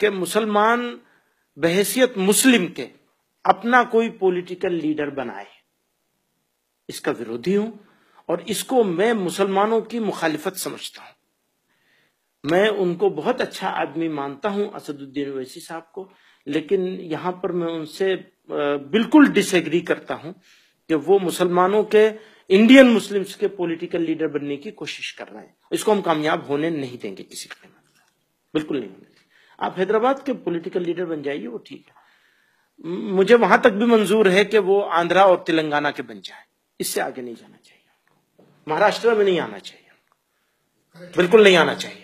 कि मुसलमान बहसियत मुस्लिम के अपना कोई पॉलिटिकल लीडर बनाए इसका विरोधी हूं और इसको मैं मुसलमानों की मुखालिफत समझता हूं मैं उनको बहुत अच्छा आदमी मानता हूं असदुद्दीन वैसी साहब को लेकिन यहां पर मैं उनसे बिल्कुल डिसएग्री करता हूं कि वो मुसलमानों के इंडियन मुस्लिम्स के पॉलिटिकल लीडर बनने की कोशिश कर रहे हैं इसको हम कामयाब होने नहीं देंगे किसी के बिल्कुल नहीं होने आप हैदराबाद के पॉलिटिकल लीडर बन जाइए वो ठीक है मुझे वहां तक भी मंजूर है कि वो आंध्रा और तेलंगाना के बन जाए इससे आगे नहीं जाना चाहिए महाराष्ट्र में नहीं आना चाहिए बिल्कुल नहीं आना चाहिए